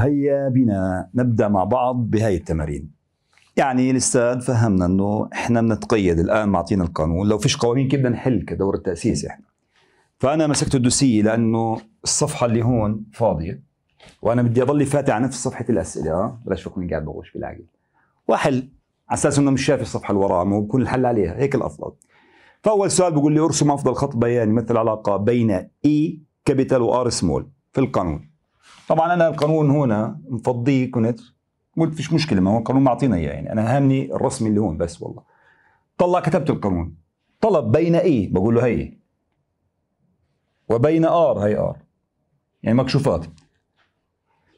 وهيا بنا نبدا مع بعض بهاي التمارين يعني الاستاذ فهمنا انه احنا بنتقيد الان معطينا القانون لو فيش قوانين كيف بدنا نحل كدور التاسيس احنا فانا مسكت الدوسيه لانه الصفحه اللي هون فاضيه وانا بدي اضلي فاتح على نفس صفحه الاسئله اه بلاش فكرني قاعد بغوش بالعقل واحل على اساس انه مش شايف الصفحه اللي وراها ما بكون الحل عليها هيك الافضل فاول سؤال بيقول لي ارسم افضل خط بياني مثل العلاقه بين اي كابيتال وار سمول في القانون طبعا انا القانون هنا مفضيه كنت قلت فيش مشكله ما هو القانون معطينا اياه يعني انا هامني الرسم اللي هون بس والله طلع كتبت القانون طلب بين اي بقول له هي وبين ار هي ار يعني مكشوفات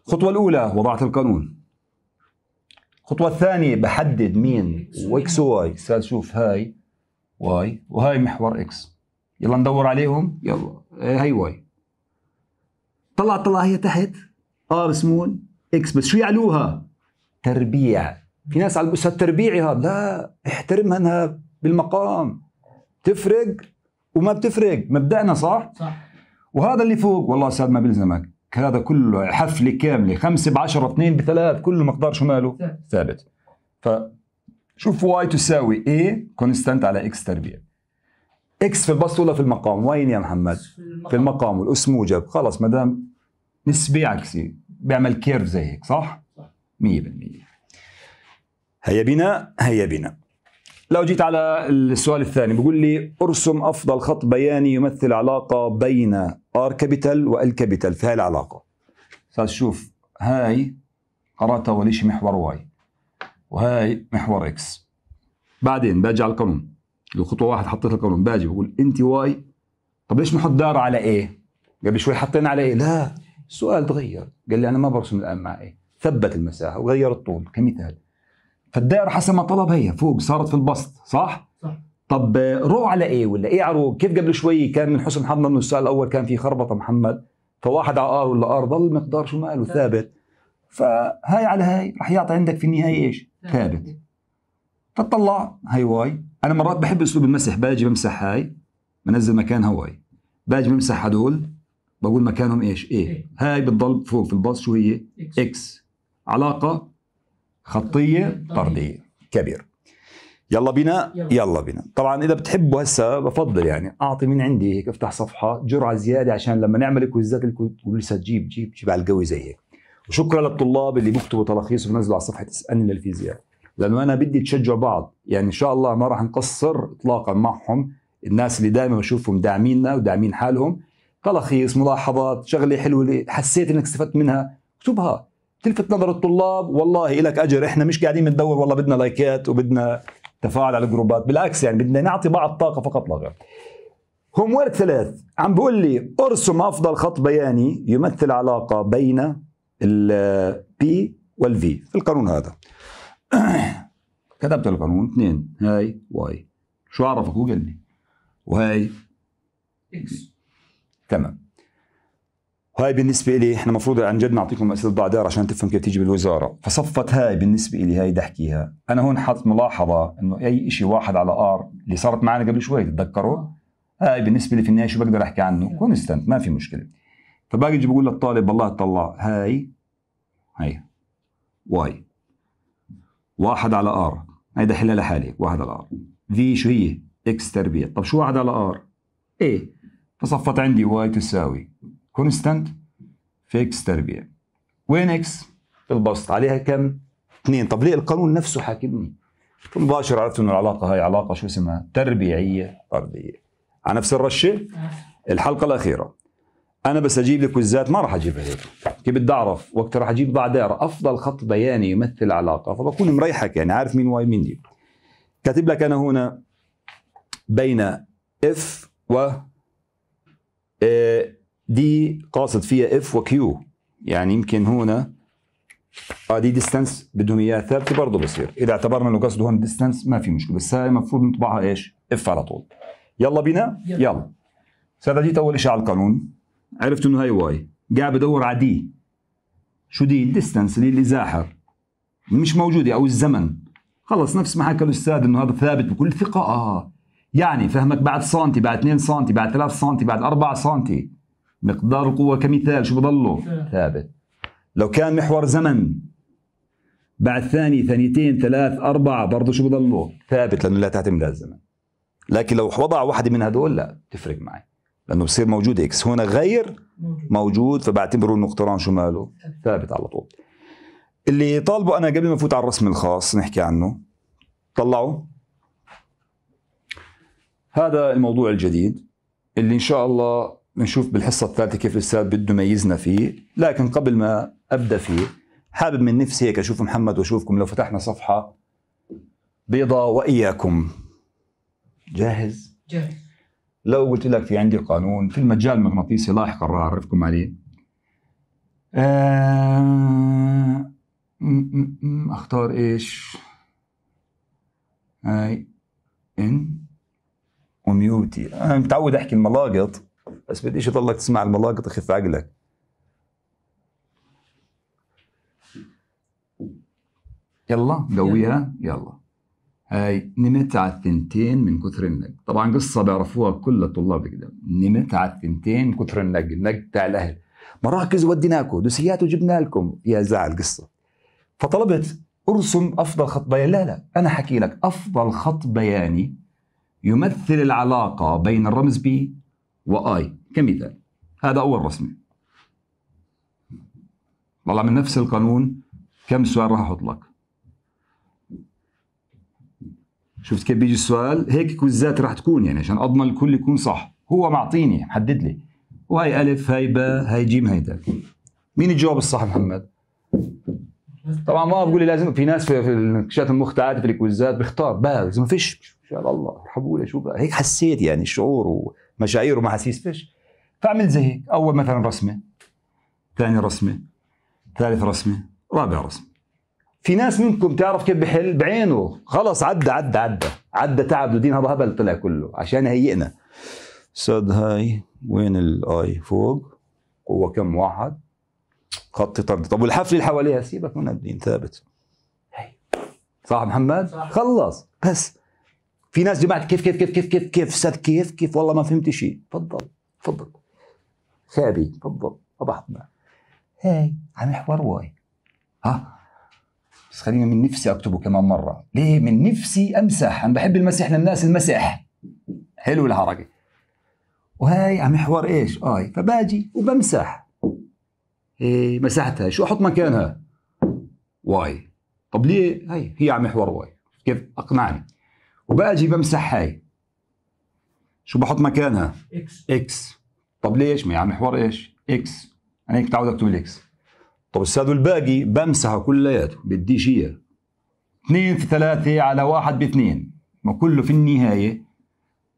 الخطوه الاولى وضعت القانون الخطوه الثانيه بحدد مين واكس وواي استاذ شوف هاي واي وهاي محور اكس يلا ندور عليهم يلا هي واي طلع طلع هي تحت ار آه، سمول اكس بس شو يعلوها؟ تربيع في ناس على الاستاذ تربيعي هذا لا احترمها انها بالمقام تفرق وما بتفرق مبدأنا صح؟ صح وهذا اللي فوق والله استاذ ما بيلزمك هذا كله حفله كامله خمسه ب 10 اثنين بثلاث كله مقدار شو ماله؟ ثابت فشوف واي تساوي ايه كونستانت على اكس تربيع اكس في البسط ولا في المقام وين يا محمد في المقام المقام. موجب خلص ما دام نسبي عكسي بيعمل كيرف زي هيك صح 100% هيا بنا هيا بنا لو جيت على السؤال الثاني بيقول لي ارسم افضل خط بياني يمثل علاقه بين ار كابيتال وال كابيتال في هاي العلاقه استاذ شوف هاي قراتها اول شيء محور واي وهاي محور اكس بعدين باجي على القانون خطوه واحد حطيت القانون باجي بقول انت واي طب ليش نحط دار على ايه؟ قبل شوي حطينا على ايه؟ لا السؤال تغير قال لي انا ما برسم الان مع ايه؟ ثبت المساحه وغير الطول كمثال فالدائره حسب ما طلب هي فوق صارت في البسط صح؟ صح طب رو على ايه ولا ايه على كيف قبل شوي كان من حسن حظنا انه السؤال الاول كان فيه خربطه محمد فواحد على ار ولا ار ضل مقدار شو ماله ثابت فهاي على هاي رح يعطي عندك في النهايه ايش؟ ثابت فتطلع هاي واي انا مرات بحب اسلوب المسح باجي بمسح هاي بنزل مكانها واي باجي بمسح هدول بقول مكانهم ايش؟ ايه, إيه. هاي بتضل فوق في الباص شو هي؟ اكس, إكس. علاقه خطيه طرديه كبير يلا بينا يلا بينا طبعا اذا بتحبوا هسه بفضل يعني اعطي من عندي هيك افتح صفحه جرعه زياده عشان لما نعمل كويزات تقول لسه تجيب جيب جيب على القوي زي هيك وشكرا للطلاب اللي بيكتبوا تلخيص وبنزلوا على صفحه اسالني للفيزياء لانه انا بدي تشجعوا بعض يعني ان شاء الله ما راح نقصر اطلاقا معهم الناس اللي دائما بشوفهم داعميننا وداعمين حالهم تلخيص ملاحظات شغله حلوه اللي حسيت انك استفدت منها اكتبها تلفت نظر الطلاب والله لك اجر احنا مش قاعدين بندور والله بدنا لايكات وبدنا تفاعل على الجروبات بالعكس يعني بدنا نعطي بعض طاقه فقط لا غير هوم ورك ثلاث عم بقول لي ارسم افضل خط بياني يمثل علاقه بين البي والفي القانون هذا كتبت القانون اثنين هاي واي شو عرفك وقال وهاي اكس تمام هاي بالنسبة لي احنا المفروض عن جد نعطيكم أسئلة بعدها عشان تفهم كيف تيجي بالوزارة، فصفت هاي بالنسبة لي هاي بدي احكيها، أنا هون حاطط ملاحظة إنه أي شيء واحد على آر اللي صارت معنا قبل شوي تتذكروا؟ هاي بالنسبة لي في النهاية شو بقدر أحكي عنه؟ كونستنت ما في مشكلة. فباجي بقول للطالب والله طلع هاي هاي واي واحد على ار هيدا حلها لحالي واحد على ار في شو هي؟ اكس تربيع طب شو واحد على ار؟ ايه فصفت عندي واي تساوي كونستانت في اكس تربيع وين اكس؟ البسط عليها كم؟ اثنين طب ليه القانون نفسه حاكمني؟ مباشر عرفت انه العلاقه هاي علاقه شو اسمها؟ تربيعيه ارضيه على نفس الرشه آه. الحلقه الاخيره انا بس اجيب لك وزات ما راح اجيبها هيك كيف بدي اعرف وقت راح اجيب ضع افضل خط بياني يمثل علاقه فبكون مريحك يعني عارف مين واي مين دي كاتب لك انا هنا بين اف و دي قاصد فيها اف وكيو يعني يمكن هنا اه دي ديستانس بدهم اياها ثابته برضه بصير اذا اعتبرنا انه قصده هون ديستانس ما في مشكله بس هاي المفروض نطبعها ايش اف على طول يلا بينا يلا, استاذ اجيت اول شيء على القانون عرفت انه هاي واي قاعد بدور على دي شو دي الديستنس اللي زاحر مش موجوده او الزمن خلص نفس ما حكى الاستاذ انه هذا ثابت بكل ثقه اه يعني فهمك بعد سنتي بعد 2 سنتي بعد 3 سنتي بعد 4 سنتي مقدار القوه كمثال شو بضله ثابت لو كان محور زمن بعد ثاني ثانيتين ثلاث أربعة برضه شو بضله ثابت لأنه لا تعتمد على الزمن لكن لو وضع واحدة من هدول لا تفرق معي لانه بصير موجود اكس هنا غير موجود فبعتبره انه اقتران شو ماله ثابت على طول اللي طالبه انا قبل ما افوت على الرسم الخاص نحكي عنه طلعوا هذا الموضوع الجديد اللي ان شاء الله بنشوف بالحصه الثالثه كيف الاستاذ بده يميزنا فيه لكن قبل ما ابدا فيه حابب من نفسي هيك اشوف محمد واشوفكم لو فتحنا صفحه بيضاء واياكم جاهز جاهز لو قلت لك في عندي قانون في المجال المغناطيسي لاحقا راح اعرفكم عليه آه، اختار ايش اي ان وميوتي انا متعود احكي الملاقط بس بديش اضلك تسمع الملاقط يخف عقلك يلا قويها يلا آه، نمت على الثنتين من كثر النج طبعا قصه بيعرفوها كل الطلاب كده نمت على الثنتين من كثر النج النج بتاع الاهل مراكز وديناكم دوسيات وجبنا لكم يا زعل قصه فطلبت ارسم افضل خط بياني لا لا انا حكي لك افضل خط بياني يمثل العلاقه بين الرمز بي واي كمثال هذا اول رسمه طلع من نفس القانون كم سؤال راح احط لك شفت كيف بيجي السؤال هيك كوزات راح تكون يعني عشان اضمن الكل يكون صح هو معطيني محدد لي وهي الف هاي باء هاي جيم هاي دال مين الجواب الصح محمد طبعا ما بقول لي لازم في ناس في, الكشات المخ تعادي في الكويزات بيختار باء اذا ما فيش شاء الله ارحبوا لي شو بقى هيك حسيت يعني شعور ومشاعر حسيت فيش فعملت زي هيك اول مثلا رسمه ثاني رسمه ثالث رسمه رابع رسمه في ناس منكم تعرف كيف بحل بعينه خلص عدى عدى عدى عدى تعب ودين هذا هبل طلع كله عشان هيئنا سد هاي وين الاي فوق قوه كم واحد خط طرد طب والحفله اللي حواليها سيبك من الدين ثابت صح محمد صح. خلص بس في ناس جماعه كيف كيف كيف كيف كيف كيف سد كيف كيف والله ما فهمت شيء تفضل تفضل خابي تفضل ما بحضنا هاي عم يحور واي ها بس خليني من نفسي اكتبه كمان مره ليه من نفسي امسح انا بحب المسح للناس المسح حلو الحركه وهاي على محور ايش اي فباجي وبمسح إيه مسحتها شو احط مكانها واي طب ليه هاي هي على محور واي كيف اقنعني وباجي بمسح هاي شو بحط مكانها اكس اكس طب ليش ما على محور ايش اكس انا هيك متعود اكتب الاكس طب الساد الباقي بمسحه كلياته بديش اياه اثنين في ثلاثة على واحد باثنين ما كله في النهاية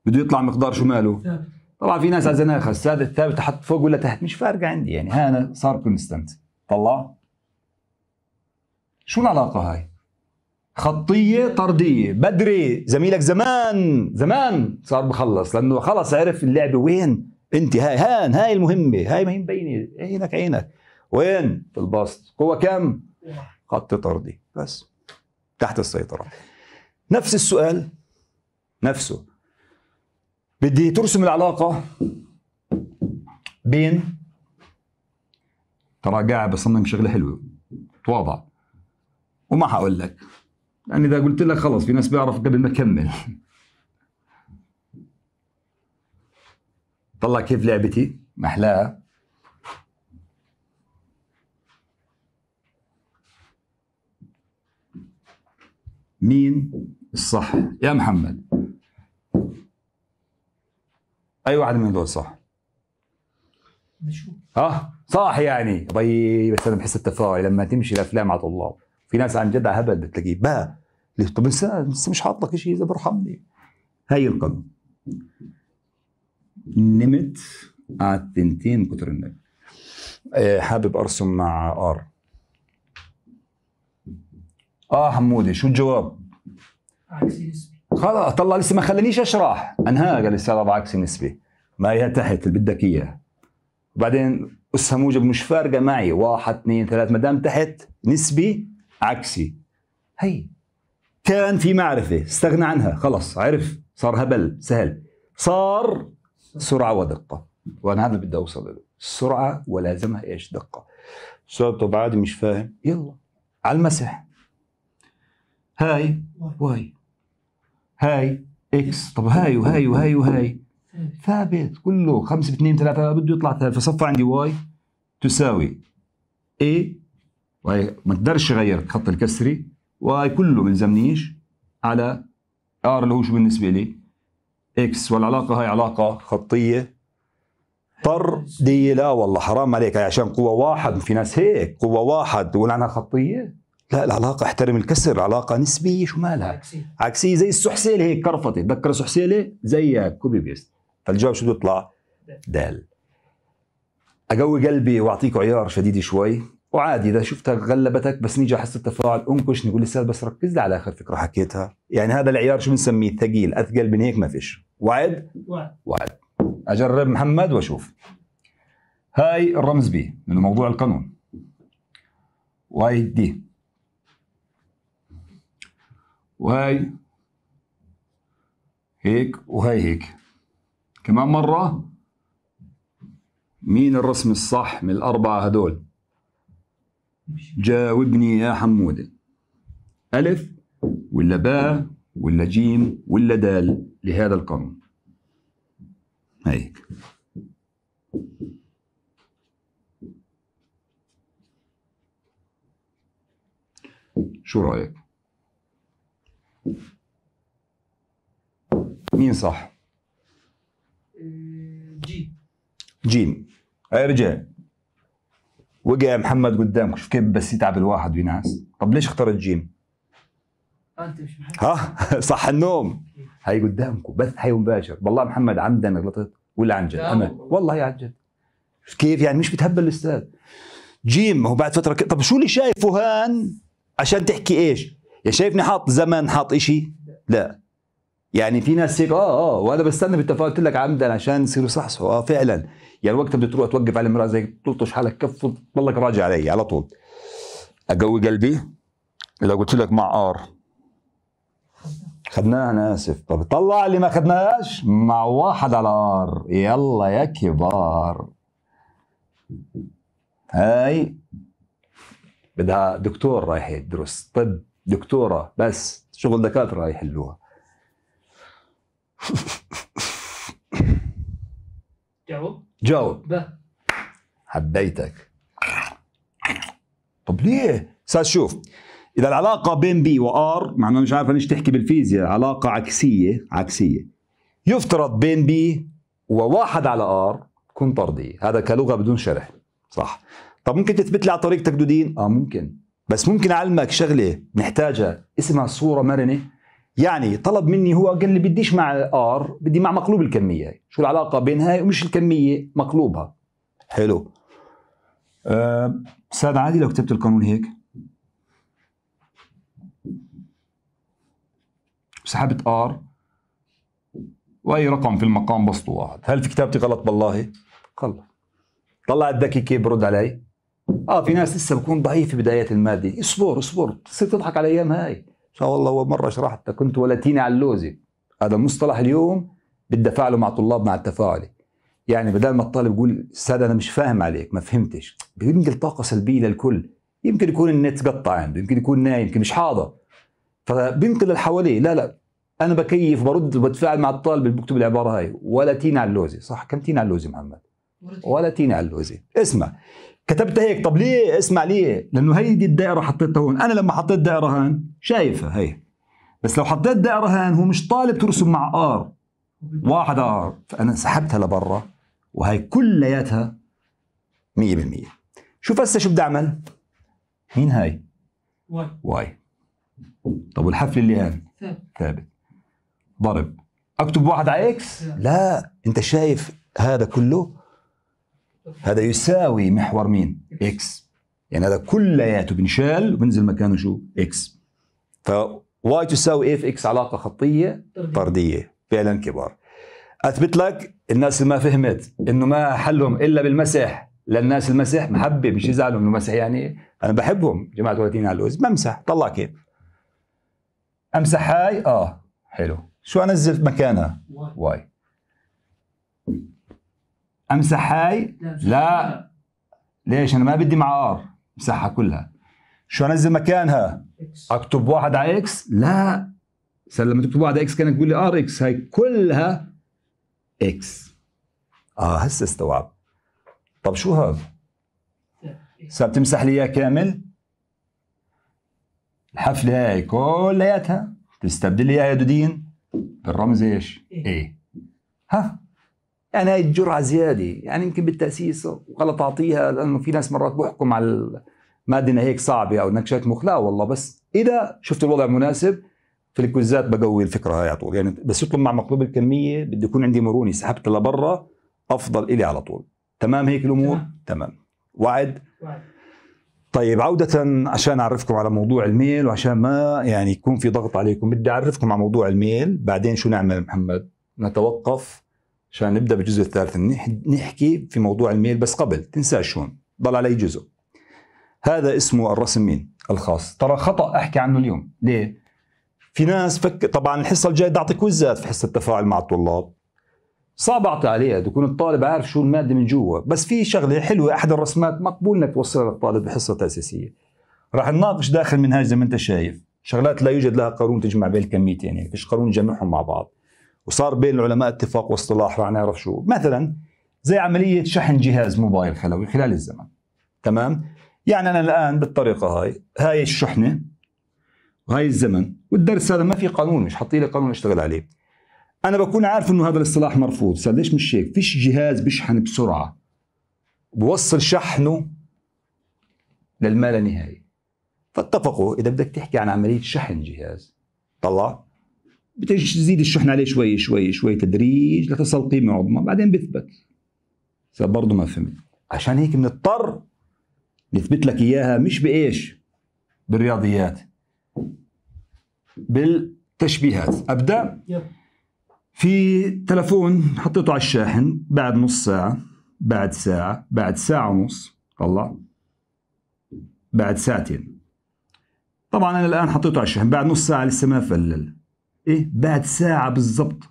بده يطلع مقدار شو ماله طبعا في ناس على زناخة الساد الثابت تحت فوق ولا تحت مش فارقة عندي يعني هنا صار كونستنت طلع شو العلاقة هاي خطية طردية بدري زميلك زمان زمان صار بخلص لأنه خلص عرف اللعبة وين انت هاي هان هاي المهمة هاي ما هي مبينة عينك عينك وين في البسط قوه كام نعم. خط طردي بس تحت السيطره نفس السؤال نفسه بدي ترسم العلاقه بين ترى قاعد بصمم شغله حلوه تواضع وما حقول لك لان اذا قلت لك خلص في ناس بيعرف قبل ما اكمل طلع كيف لعبتي محلاها مين الصح يا محمد اي واحد من دول صح ها آه، صح يعني طيب بس انا بحس التفاعل لما تمشي الافلام على طلاب في ناس عن جد هبل بتلاقيه بقى طب بس مش حاط لك شيء اذا برحمني هي القانون نمت على آه، التنتين كتر النبي آه، حابب ارسم مع ار اه حمودي شو الجواب؟ عكسي نسبي خلاص طلع لسه ما خلانيش اشرح انهى قال لسه هذا عكسي نسبي ما هي تحت اللي بدك اياه وبعدين اسها موجب مش فارقه معي واحد اثنين ثلاث ما دام تحت نسبي عكسي هي كان في معرفه استغنى عنها خلص عرف صار هبل سهل صار سرعه ودقه وانا هذا بدي اوصل له السرعه ولازمها ايش دقه استاذ طب عادي مش فاهم يلا على المسح هاي واي هاي اكس طب هاي وهاي وهاي وهاي ثابت كله 5 ب 2 3 بده يطلع ثابت فصفى عندي واي تساوي اي واي ما اقدرش اغير الخط الكسري واي كله ما يلزمنيش على ار اللي هو شو بالنسبه لي اكس والعلاقه هاي علاقه خطيه طرديه لا والله حرام عليك هي عشان قوه واحد في ناس هيك قوه واحد تقول عنها خطيه لا العلاقة احترم الكسر العلاقة نسبية شو مالها عكسية, عكسي زي السحسيلة هيك كرفطت تذكر سحسيلة زيك كوبي بيست فالجواب شو بيطلع دال أقوي قلبي وأعطيك عيار شديد شوي وعادي اذا شفتها غلبتك بس نيجي حس التفاعل انكش نقول لسه بس ركز لي على اخر فكره حكيتها يعني هذا العيار شو بنسميه ثقيل اثقل من هيك ما فيش وعد وعد اجرب محمد واشوف هاي الرمز بي من موضوع القانون وايد دي وهي هيك وهي هيك كمان مرة مين الرسم الصح من الأربعة هدول جاوبني يا حمودة ألف ولا باء ولا جيم ولا دال لهذا القانون هيك شو رأيك مين صح؟ جيم جيم ارجع وقع محمد قدامك شوف كيف بس يتعب الواحد وينعس طب ليش اخترت جيم؟ انت مش ها صح النوم هاي قدامكم بث حي مباشر والله محمد عمدا غلطت ولا عن جد انا والله عن جد كيف يعني مش بتهبل الاستاذ جيم هو بعد فتره ك... طب شو اللي شايفه هان عشان تحكي ايش؟ يا شايفني حاط زمن حاط إشي لا يعني في ناس هيك اه اه وانا بستنى بالتفاؤل قلت لك عمدا عشان يصيروا صحصح اه فعلا يعني وقتها بدك تروح توقف على المراه زي تلطش حالك كف وتضلك راجع علي على طول اقوي قلبي اذا قلت لك مع ار خدناها انا اسف طب طلع اللي ما خدناهاش مع واحد على ار يلا يا كبار هاي بدها دكتور رايح يدرس طب دكتوره بس شغل دكاتره يحلوها جاوب جاوب حبيتك طب ليه؟ استاذ شوف اذا العلاقه بين بي وار مع انه مش عارف ليش تحكي بالفيزياء علاقه عكسيه عكسيه يفترض بين بي وواحد على ار تكون طرديه هذا كلغه بدون شرح صح طب ممكن تثبت لي على طريقتك دودين اه ممكن بس ممكن اعلمك شغله نحتاجها اسمها صوره مرنه يعني طلب مني هو قال لي بديش مع ار بدي مع مقلوب الكميه شو العلاقه بين هاي ومش الكميه مقلوبها حلو استاذ أه عادي لو كتبت القانون هيك سحبت ار واي رقم في المقام بسطه واحد هل في كتابتي غلط بالله غلط طلعت كيف برد علي اه في ناس لسه بكون ضعيف في بدايات المادة اصبر اصبر تصير تضحك على ايام هاي شاء الله مره شرحت كنت ولتيني على اللوزه هذا المصطلح اليوم بالدفع له مع طلاب مع التفاعلي يعني بدل ما الطالب يقول استاذ انا مش فاهم عليك ما فهمتش بينقل طاقه سلبيه للكل يمكن يكون النت قطع عنده يمكن يكون نايم يمكن مش حاضر فبينقل اللي حواليه لا لا انا بكيف برد وبتفاعل مع الطالب اللي بكتب العباره هاي ولا تين على اللوزه صح كم تين على اللوزه محمد ولا تيني على اللوزه اسمع كتبت هيك طب ليه اسمع ليه لانه هيدي الدائره حطيتها هون انا لما حطيت دائره هان شايفها هي بس لو حطيت دائره هان هو مش طالب ترسم مع ار واحد ار فانا سحبتها لبرا وهي كلياتها 100% شوف هسه شو بدي اعمل مين هاي واي واي طب والحفل اللي هان ثابت ضرب اكتب واحد على اكس لا انت شايف هذا كله هذا يساوي محور مين اكس يعني هذا كلياته بنشال وبنزل مكانه شو اكس ف واي تساوي اف اكس علاقه خطيه طرديه فعلا كبار اثبت لك الناس اللي ما فهمت انه ما حلهم الا بالمسح للناس المسح محبه مش يزعلوا من المسح يعني انا بحبهم جماعه ولاتين على الوز بمسح طلع كيف امسح هاي اه حلو شو انزل مكانها واي امسح هاي لا ليش انا ما بدي مع ار امسحها كلها شو انزل مكانها اكتب واحد على اكس لا لما تكتب واحد على اكس كانك تقول لي ار آه، اكس هاي كلها اكس اه هسه استوعب طب شو هذا صار تمسح لي اياه كامل الحفله هاي كلياتها تستبدل لي اياها يا دودين بالرمز ايش؟ ايه, إيه. ها يعني هاي الجرعه زياده يعني يمكن بالتاسيس غلط اعطيها لانه في ناس مرات بحكم على المادة هيك صعبه او نكشات مخ لا والله بس اذا شفت الوضع مناسب في الكويزات بقوي الفكره هاي على طول يعني بس يطلب مع مقلوب الكميه بده يكون عندي مرونه سحبت لبرا افضل الي على طول تمام هيك الامور تمام, تمام. وعد, وعد. طيب عودة عشان أعرفكم على موضوع الميل وعشان ما يعني يكون في ضغط عليكم بدي أعرفكم على موضوع الميل بعدين شو نعمل محمد نتوقف عشان نبدا بالجزء الثالث نحكي في موضوع الميل بس قبل تنساش هون ضل علي جزء هذا اسمه الرسم مين الخاص ترى خطا احكي عنه اليوم ليه في ناس فك طبعا الحصه الجايه بدي اعطي كويزات في حصه التفاعل مع الطلاب صعب اعطي عليها يكون الطالب عارف شو الماده من جوا بس في شغله حلوه احد الرسمات مقبول انك توصلها للطالب بحصه تاسيسيه راح نناقش داخل منهاج زي ما انت شايف شغلات لا يوجد لها قانون تجمع بين الكميتين يعني فيش قانون يجمعهم مع بعض وصار بين العلماء اتفاق واصطلاح راح نعرف شو مثلا زي عملية شحن جهاز موبايل خلوي خلال الزمن تمام يعني أنا الآن بالطريقة هاي هاي الشحنة وهاي الزمن والدرس هذا ما في قانون مش حاطين لي قانون اشتغل عليه أنا بكون عارف إنه هذا الاصطلاح مرفوض صار ليش مش هيك فيش جهاز بيشحن بسرعة بوصل شحنه للمال لا نهاية فاتفقوا إذا بدك تحكي عن عملية شحن جهاز طلع بتزيد الشحن عليه شوي شوي شوي تدريج لتصل قيمه عظمى بعدين بيثبت فبرضه ما فهمت عشان هيك بنضطر نثبت لك اياها مش بايش بالرياضيات بالتشبيهات ابدا في تلفون حطيته على الشاحن بعد نص ساعه بعد ساعه بعد ساعه ونص طلع بعد ساعتين طبعا انا الان حطيته على الشاحن بعد نص ساعه لسه ما فلل ايه بعد ساعه بالضبط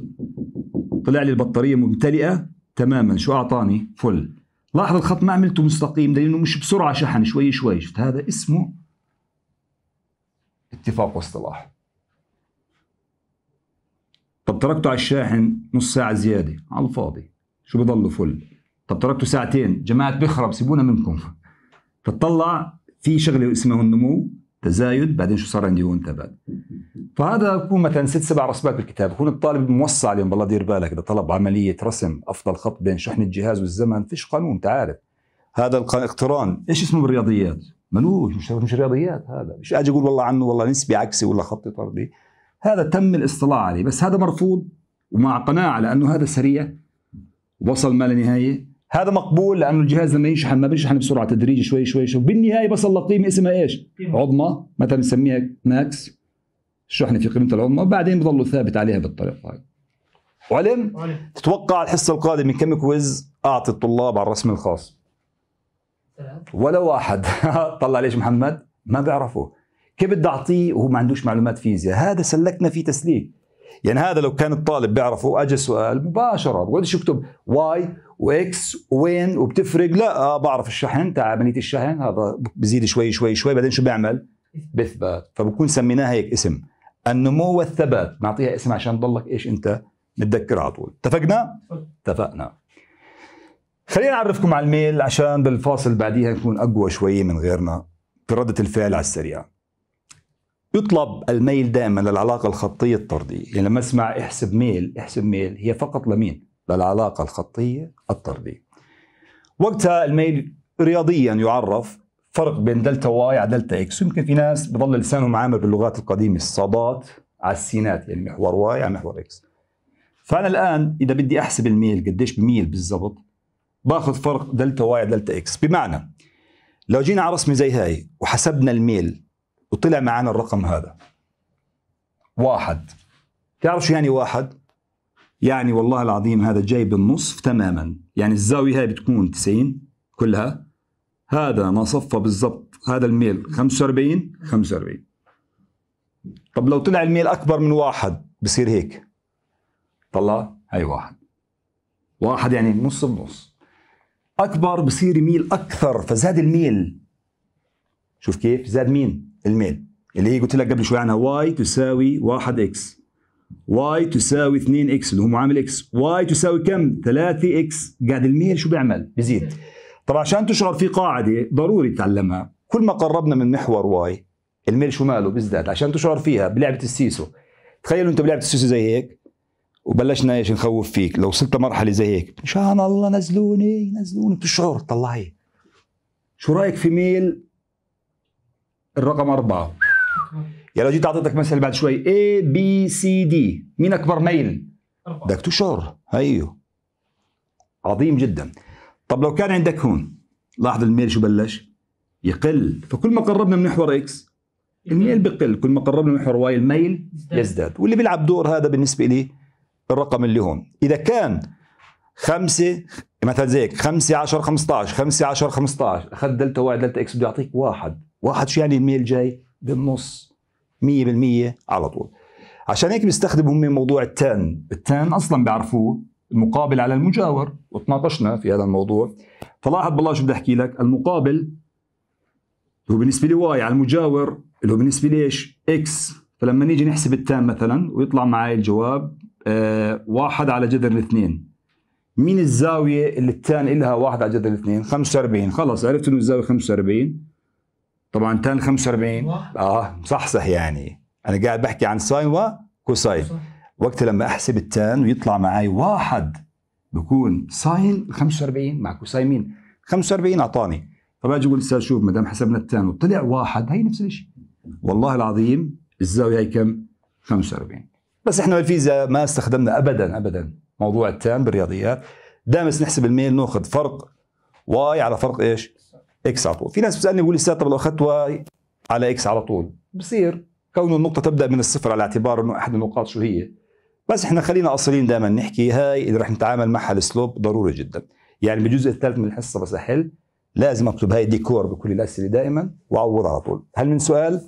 طلع لي البطاريه ممتلئه تماما شو اعطاني فل لاحظ الخط ما عملته مستقيم لانه مش بسرعه شحن شوي شوي شفت هذا اسمه اتفاق واصطلاح طب تركته على الشاحن نص ساعه زياده على الفاضي شو بضله فل طب تركته ساعتين جماعه بيخرب سيبونا منكم فتطلع في شغله اسمها النمو تزايد بعدين شو صار عندي وانت بعد فهذا بكون مثلا ست سبع رسمات بالكتاب بكون الطالب موصى عليهم بالله دير بالك اذا طلب عمليه رسم افضل خط بين شحن الجهاز والزمن فيش قانون انت عارف هذا الاقتران ايش اسمه بالرياضيات ملوش مش مش رياضيات هذا مش اجي اقول والله عنه والله نسبي عكسي ولا خطي طردي هذا تم الاصطلاح عليه بس هذا مرفوض ومع قناعه لانه هذا سريع وصل ما لا نهايه هذا مقبول لانه الجهاز لما يشحن ما بيشحن بسرعه تدريجي شوي شوي شوي بالنهايه بصل لقيمه اسمها ايش؟ عظمى مثلا بنسميها ماكس الشحنه في قيمتها العظمى بعدين بضلوا ثابت عليها بالطريقه هاي علم تتوقع الحصه القادمه من كم كويز اعطي الطلاب على الرسم الخاص ولا واحد طلع ليش محمد ما بيعرفه كيف بدي اعطيه وهو ما عندوش معلومات فيزياء هذا سلكنا فيه تسليك يعني هذا لو كان الطالب بيعرفه اجى سؤال مباشره بقعدش يكتب واي واكس وين وبتفرق لا آه بعرف الشحن تاع عمليه الشحن هذا بزيد شوي شوي شوي بعدين شو بيعمل؟ بثبات فبكون سميناها هيك اسم النمو والثبات نعطيها اسم عشان تضلك ايش انت متذكر على طول اتفقنا؟ اتفقنا خلينا اعرفكم على الميل عشان بالفاصل بعديها نكون اقوى شوي من غيرنا في رده الفعل على السريع يطلب الميل دائما للعلاقه الخطيه الطرديه يعني لما اسمع احسب ميل احسب ميل هي فقط لمين للعلاقه الخطيه الطرديه وقتها الميل رياضيا يعرف فرق بين دلتا واي على دلتا اكس يمكن في ناس بضل لسانهم عامل باللغات القديمه الصادات على السينات يعني محور واي على محور اكس فانا الان اذا بدي احسب الميل قديش بميل بالضبط باخذ فرق دلتا واي على دلتا اكس بمعنى لو جينا على رسمه زي هاي وحسبنا الميل وطلع معنا الرقم هذا واحد تعرف شو يعني واحد يعني والله العظيم هذا جاي بالنصف تماما يعني الزاوية هاي بتكون 90 كلها هذا ما صفى بالضبط هذا الميل 45 45 طب لو طلع الميل أكبر من واحد بصير هيك طلع هاي واحد واحد يعني نص بنص أكبر بصير ميل أكثر فزاد الميل شوف كيف زاد مين الميل اللي هي قلت لك قبل شوي عنها واي تساوي 1 اكس واي تساوي 2 اكس اللي هو معامل اكس واي تساوي كم 3 اكس قاعد الميل شو بيعمل بيزيد طبعا عشان تشعر في قاعده ضروري تتعلمها كل ما قربنا من محور واي الميل شو ماله بيزداد عشان تشعر فيها بلعبه السيسو تخيلوا انت بلعبه السيسو زي هيك وبلشنا ايش نخوف فيك لو وصلت لمرحله زي هيك مشان الله نزلوني نزلوني بتشعر طلعي شو رايك في ميل الرقم أربعة يعني لو جيت أعطيتك مثل بعد شوي A B C D مين أكبر ميل؟ بدك تشعر أيوه عظيم جدا طب لو كان عندك هون لاحظ الميل شو بلش يقل فكل ما قربنا من محور اكس الميل بقل كل ما قربنا من محور واي الميل يزداد واللي بيلعب دور هذا بالنسبة لي الرقم اللي هون إذا كان 5 مثلا زيك 5 10 15 5 10 15 اخذت دلتا واحد دلتا اكس بده يعطيك واحد واحد شو يعني الميل جاي بالنص 100% على طول عشان هيك بيستخدموا هم موضوع التان التان اصلا بيعرفوه المقابل على المجاور وتناقشنا في هذا الموضوع فلاحظ بالله شو بدي احكي لك المقابل اللي هو بالنسبه لي واي على المجاور اللي هو بالنسبه لي ايش اكس فلما نيجي نحسب التان مثلا ويطلع معي الجواب آه واحد على جذر الاثنين من الزاويه اللي التان إلها واحد على جذر الاثنين 45 خلص عرفت انه الزاويه 45 طبعا تان 45 اه مصحصح يعني انا قاعد بحكي عن ساين وكوساين وقت لما احسب التان ويطلع معي واحد بكون ساين 45 مع كوساين مين 45 اعطاني فباجي بقول استاذ شوف ما دام حسبنا التان وطلع واحد هي نفس الشيء والله العظيم الزاويه هي كم 45 بس احنا بالفيزياء ما استخدمنا ابدا ابدا موضوع التام بالرياضيات دامس نحسب الميل ناخذ فرق واي على فرق ايش؟ اكس على طول في ناس بتسالني بيقول لي طب لو اخذت واي على اكس على طول بصير كونه النقطه تبدا من الصفر على اعتبار انه احد النقاط شو هي بس احنا خلينا اصيلين دائما نحكي هاي اللي رح نتعامل معها السلوب ضروري جدا يعني بالجزء الثالث من الحصه بس احل لازم اكتب هاي ديكور بكل الاسئله دائما واعوض على طول هل من سؤال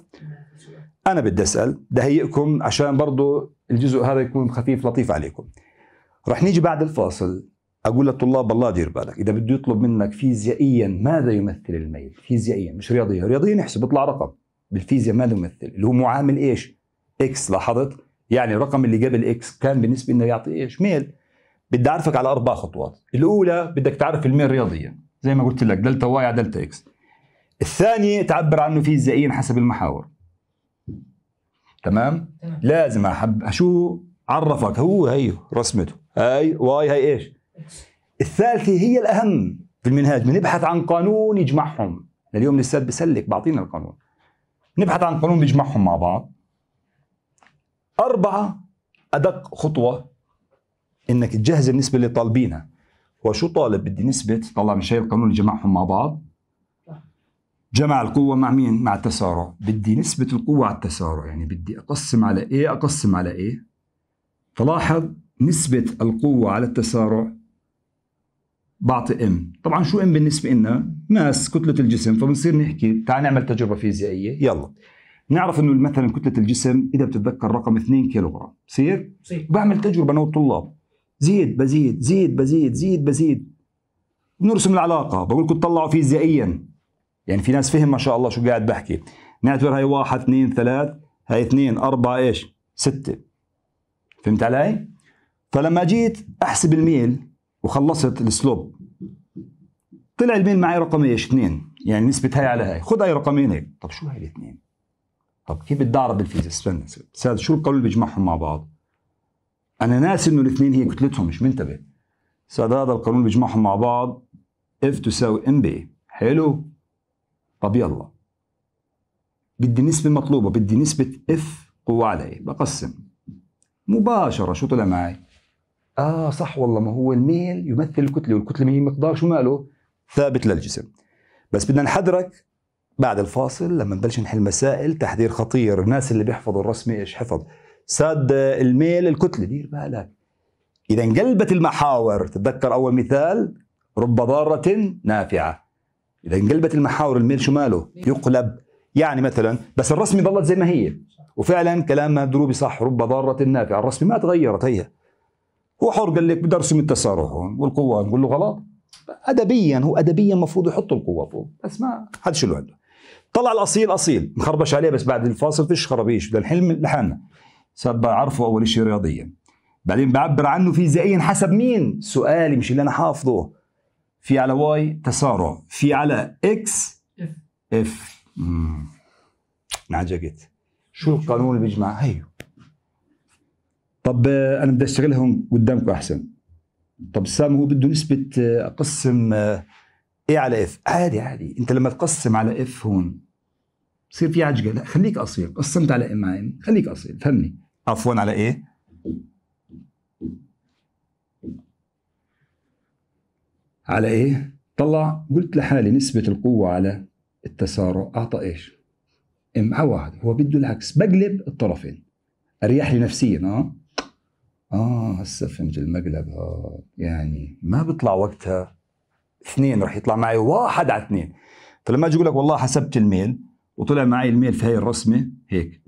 انا بدي اسال دهيئكم عشان برضه الجزء هذا يكون خفيف لطيف عليكم رح نيجي بعد الفاصل اقول للطلاب الله دير بالك اذا بده يطلب منك فيزيائيا ماذا يمثل الميل فيزيائيا مش رياضيا رياضيا نحسب يطلع رقم بالفيزياء ماذا يمثل اللي هو معامل ايش اكس لاحظت يعني الرقم اللي قبل اكس كان بالنسبه انه يعطي ايش ميل بدي اعرفك على اربع خطوات الاولى بدك تعرف الميل رياضيا زي ما قلت لك دلتا واي على دلتا اكس الثانيه تعبر عنه فيزيائيا حسب المحاور تمام لازم احب شو عرفك هو هي رسمته هاي واي هاي ايش الثالثه هي الاهم في المنهاج بنبحث عن قانون يجمعهم اليوم الاستاذ بسلك بعطينا القانون نبحث عن قانون بيجمعهم مع بعض أربعة أدق خطوة إنك تجهز النسبة اللي طالبينها وشو طالب بدي نسبة طلع مش هي القانون اللي جمعهم مع بعض جمع القوة مع مين؟ مع التسارع بدي نسبة القوة على التسارع يعني بدي أقسم على إيه أقسم على إيه؟ فلاحظ نسبة القوة على التسارع بعطي ام طبعا شو ام بالنسبة لنا ماس كتلة الجسم فبنصير نحكي تعال نعمل تجربة فيزيائية يلا نعرف انه مثلا كتلة الجسم اذا بتتذكر رقم 2 كيلوغرام بصير؟ بصير؟ بعمل تجربة انا والطلاب زيد بزيد زيد بزيد زيد بزيد بنرسم العلاقة بقول لكم تطلعوا فيزيائيا يعني في ناس فهم ما شاء الله شو قاعد بحكي نعتبر هاي واحد اثنين ثلاث هاي اثنين أربعة ايش ستة فهمت علي؟ فلما جيت احسب الميل وخلصت السلوب طلع الميل معي رقم ايش؟ اثنين يعني نسبة هاي على هاي خذ هاي رقمين هيك طب شو هاي الاثنين؟ طب كيف اعرف الفيزياء؟ استنى استاذ شو القانون اللي بيجمعهم مع بعض؟ انا ناسي انه الاثنين هي كتلتهم مش منتبه استاذ هذا القانون اللي بيجمعهم مع بعض اف تساوي ام بي حلو طب يلا بدي نسبة مطلوبة بدي نسبة اف قوة على ايه بقسم مباشره شو طلع معي؟ اه صح والله ما هو الميل يمثل الكتله والكتله هي مقدار شو ماله؟ ثابت للجسم بس بدنا نحذرك بعد الفاصل لما نبلش نحل مسائل تحذير خطير الناس اللي بيحفظوا الرسمه ايش حفظ ساد الميل الكتله دير بالك اذا انقلبت المحاور تتذكر اول مثال رب ضاره نافعه اذا انقلبت المحاور الميل شو ماله يقلب يعني مثلا بس الرسمه ظلت زي ما هي وفعلا كلام مهدروبي صح رب ضارة نافعة الرسم ما تغيرت هي هو حر قال لك بدي ارسم التسارع هون والقوة نقول له غلط ادبيا هو ادبيا المفروض يحط القوة فوق بس ما حدش له عنده طلع الاصيل اصيل مخربش عليه بس بعد الفاصل فيش خربيش بدنا الحلم لحالنا سبع بعرفه اول شيء رياضيا بعدين بعبر عنه فيزيائيا حسب مين سؤالي مش اللي انا حافظه في على واي تسارع في على اكس اف اف انعجقت شو القانون اللي بيجمع هيو طب آه، انا بدي اشتغلهم قدامكم احسن طب سامي هو بده نسبه اقسم آه، ايه على اف عادي عادي انت لما تقسم على اف هون بصير في عجقه لا خليك اصيل قسمت على ام ام خليك اصيل فهمني عفوا على ايه على ايه طلع قلت لحالي نسبه القوه على التسارع اعطى ايش مع واحد هو بده العكس بقلب الطرفين اريح لي نفسيا اه اه هسه فهمت المقلب هذا آه. يعني ما بيطلع وقتها اثنين رح يطلع معي واحد على اثنين فلما اجي اقول لك والله حسبت الميل وطلع معي الميل في هاي الرسمه هيك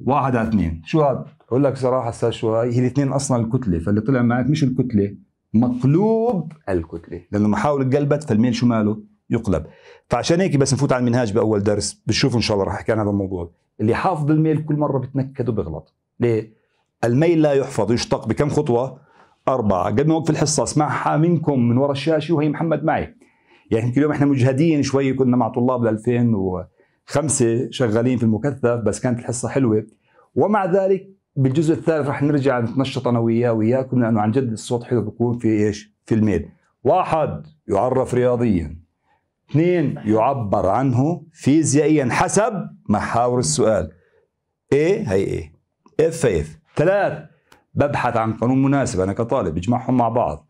واحد على اثنين شو هذا؟ اقول لك صراحه هسه شو هي الاثنين اصلا الكتله فاللي طلع معك مش الكتله مقلوب الكتله لانه محاولة قلبت فالميل شو ماله؟ يقلب فعشان هيك بس نفوت على المنهاج باول درس بتشوفوا ان شاء الله رح احكي عن هذا الموضوع اللي حافظ الميل كل مره بتنكد وبغلط ليه الميل لا يحفظ يشتق بكم خطوه اربعه قبل ما اوقف الحصه اسمعها منكم من وراء الشاشه وهي محمد معي يعني اليوم احنا مجهدين شوي كنا مع طلاب 2005 شغالين في المكثف بس كانت الحصه حلوه ومع ذلك بالجزء الثالث رح نرجع نتنشط انا وياه وياكم لانه عن جد الصوت حلو بيكون في ايش؟ في الميل. واحد يعرف رياضيا اثنين يعبر عنه فيزيائيا حسب محاور السؤال A هي A F هي F ثلاث ببحث عن قانون مناسب أنا كطالب بجمعهم مع بعض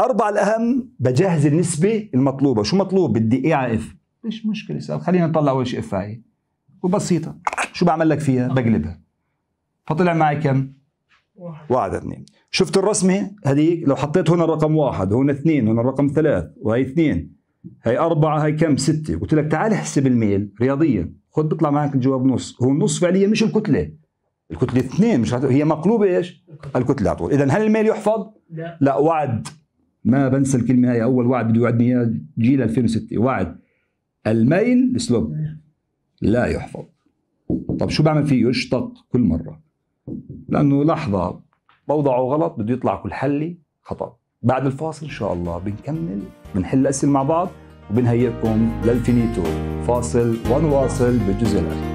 أربعة الأهم بجهز النسبة المطلوبة شو مطلوب بدي A على F مش مشكلة سأل خلينا نطلع أول شيء F هاي وبسيطة شو بعمل لك فيها بقلبها فطلع معي كم واحد اثنين شفت الرسمة هذيك لو حطيت هنا الرقم واحد وهنا اثنين وهنا الرقم ثلاث وهي اثنين هي أربعة هي كم ستة قلت لك تعال احسب الميل رياضيا خد بيطلع معك الجواب نص هو النص فعليا مش الكتلة الكتلة اثنين مش هي مقلوبة ايش؟ الكتلة على طول إذا هل الميل يحفظ؟ لا, لا وعد ما بنسى الكلمة هاي أول وعد بده يوعدني إياه جيل 2006 وعد الميل السلوب لا يحفظ طب شو بعمل فيه يشتق كل مرة لأنه لحظة بوضعه غلط بده يطلع كل حلي خطأ بعد الفاصل إن شاء الله بنكمل بنحل أسئلة مع بعض وبنهيئكم للفينيتو فاصل ونواصل بالجزء الأخير